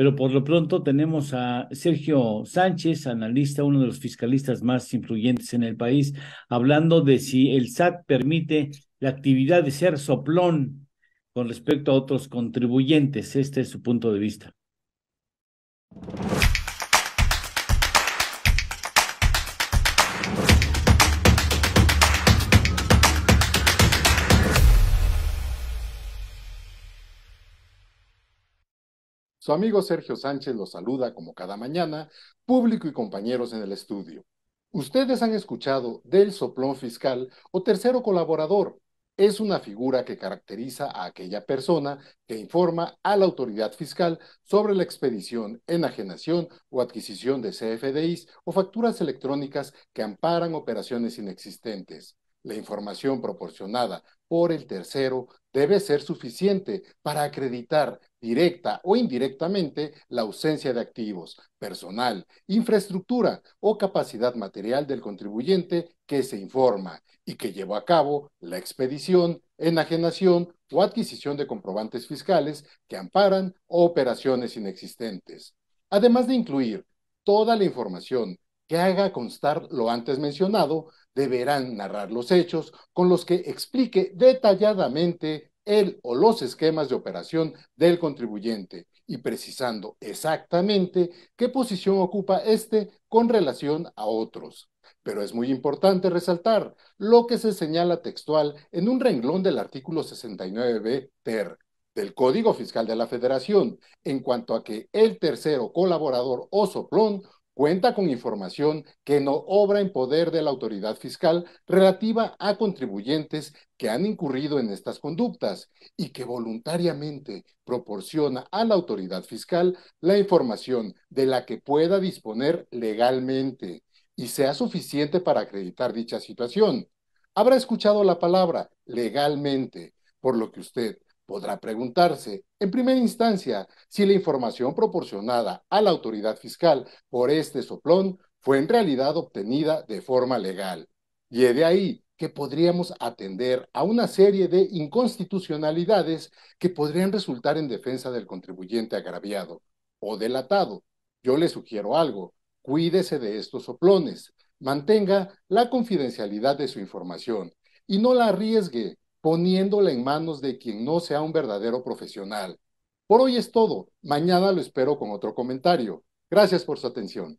Pero por lo pronto tenemos a Sergio Sánchez, analista, uno de los fiscalistas más influyentes en el país, hablando de si el SAT permite la actividad de ser soplón con respecto a otros contribuyentes. Este es su punto de vista. Su amigo Sergio Sánchez los saluda como cada mañana, público y compañeros en el estudio. Ustedes han escuchado del soplón fiscal o tercero colaborador. Es una figura que caracteriza a aquella persona que informa a la autoridad fiscal sobre la expedición, enajenación o adquisición de CFDIs o facturas electrónicas que amparan operaciones inexistentes. La información proporcionada por el tercero debe ser suficiente para acreditar directa o indirectamente la ausencia de activos, personal, infraestructura o capacidad material del contribuyente que se informa y que llevó a cabo la expedición, enajenación o adquisición de comprobantes fiscales que amparan operaciones inexistentes. Además de incluir toda la información que haga constar lo antes mencionado, deberán narrar los hechos con los que explique detalladamente el o los esquemas de operación del contribuyente y precisando exactamente qué posición ocupa éste con relación a otros. Pero es muy importante resaltar lo que se señala textual en un renglón del artículo 69b TER del Código Fiscal de la Federación en cuanto a que el tercero colaborador o soplón cuenta con información que no obra en poder de la autoridad fiscal relativa a contribuyentes que han incurrido en estas conductas y que voluntariamente proporciona a la autoridad fiscal la información de la que pueda disponer legalmente y sea suficiente para acreditar dicha situación. Habrá escuchado la palabra legalmente, por lo que usted podrá preguntarse, en primera instancia, si la información proporcionada a la autoridad fiscal por este soplón fue en realidad obtenida de forma legal. Y es de ahí que podríamos atender a una serie de inconstitucionalidades que podrían resultar en defensa del contribuyente agraviado o delatado. Yo le sugiero algo, cuídese de estos soplones, mantenga la confidencialidad de su información y no la arriesgue poniéndola en manos de quien no sea un verdadero profesional. Por hoy es todo. Mañana lo espero con otro comentario. Gracias por su atención.